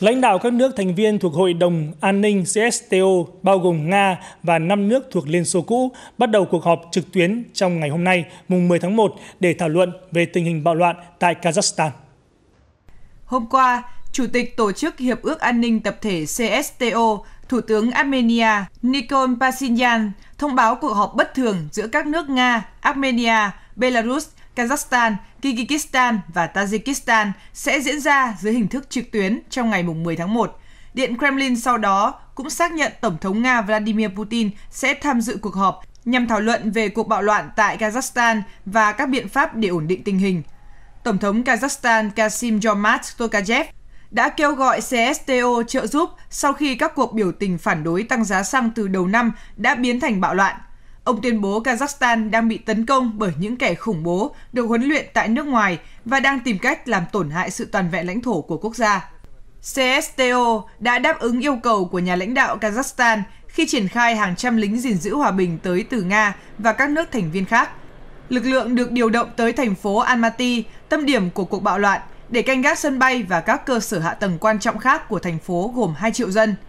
Lãnh đạo các nước thành viên thuộc Hội đồng An ninh CSTO bao gồm Nga và 5 nước thuộc Liên Xô cũ bắt đầu cuộc họp trực tuyến trong ngày hôm nay, mùng 10 tháng 1 để thảo luận về tình hình bạo loạn tại Kazakhstan. Hôm qua, Chủ tịch Tổ chức Hiệp ước An ninh Tập thể CSTO, Thủ tướng Armenia Nikol Pashinyan thông báo cuộc họp bất thường giữa các nước Nga, Armenia, Belarus Kazakhstan, Kyrgyzstan và Tajikistan sẽ diễn ra dưới hình thức trực tuyến trong ngày 10 tháng 1. Điện Kremlin sau đó cũng xác nhận Tổng thống Nga Vladimir Putin sẽ tham dự cuộc họp nhằm thảo luận về cuộc bạo loạn tại Kazakhstan và các biện pháp để ổn định tình hình. Tổng thống Kazakhstan Kasim Jomart Tokayev đã kêu gọi CSTO trợ giúp sau khi các cuộc biểu tình phản đối tăng giá xăng từ đầu năm đã biến thành bạo loạn. Ông tuyên bố Kazakhstan đang bị tấn công bởi những kẻ khủng bố được huấn luyện tại nước ngoài và đang tìm cách làm tổn hại sự toàn vẹn lãnh thổ của quốc gia. CSTO đã đáp ứng yêu cầu của nhà lãnh đạo Kazakhstan khi triển khai hàng trăm lính gìn giữ hòa bình tới từ Nga và các nước thành viên khác. Lực lượng được điều động tới thành phố Almaty, tâm điểm của cuộc bạo loạn, để canh gác sân bay và các cơ sở hạ tầng quan trọng khác của thành phố gồm 2 triệu dân –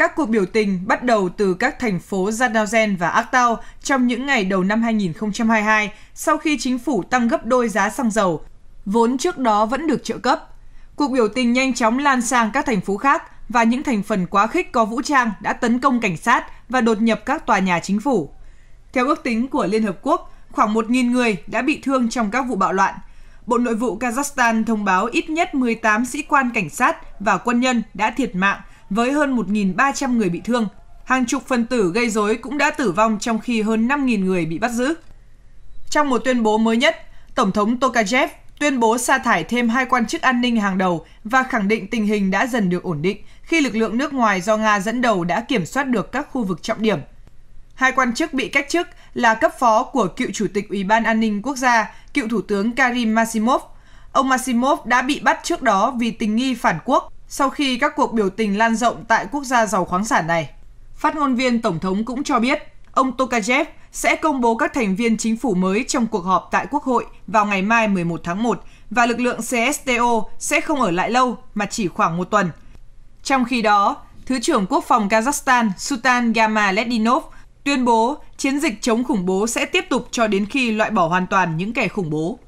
các cuộc biểu tình bắt đầu từ các thành phố Zandauzen và Aktau trong những ngày đầu năm 2022 sau khi chính phủ tăng gấp đôi giá xăng dầu, vốn trước đó vẫn được trợ cấp. Cuộc biểu tình nhanh chóng lan sang các thành phố khác và những thành phần quá khích có vũ trang đã tấn công cảnh sát và đột nhập các tòa nhà chính phủ. Theo ước tính của Liên Hợp Quốc, khoảng 1.000 người đã bị thương trong các vụ bạo loạn. Bộ Nội vụ Kazakhstan thông báo ít nhất 18 sĩ quan cảnh sát và quân nhân đã thiệt mạng với hơn 1.300 người bị thương. Hàng chục phần tử gây rối cũng đã tử vong trong khi hơn 5.000 người bị bắt giữ. Trong một tuyên bố mới nhất, Tổng thống Tokayev tuyên bố sa thải thêm hai quan chức an ninh hàng đầu và khẳng định tình hình đã dần được ổn định khi lực lượng nước ngoài do Nga dẫn đầu đã kiểm soát được các khu vực trọng điểm. Hai quan chức bị cách chức là cấp phó của cựu Chủ tịch Ủy ban An ninh Quốc gia, cựu Thủ tướng Karim Masimov. Ông Masimov đã bị bắt trước đó vì tình nghi phản quốc sau khi các cuộc biểu tình lan rộng tại quốc gia giàu khoáng sản này. Phát ngôn viên Tổng thống cũng cho biết, ông Tokayev sẽ công bố các thành viên chính phủ mới trong cuộc họp tại Quốc hội vào ngày mai 11 tháng 1 và lực lượng CSTO sẽ không ở lại lâu mà chỉ khoảng một tuần. Trong khi đó, Thứ trưởng Quốc phòng Kazakhstan Sultan Gamaleddinov tuyên bố chiến dịch chống khủng bố sẽ tiếp tục cho đến khi loại bỏ hoàn toàn những kẻ khủng bố.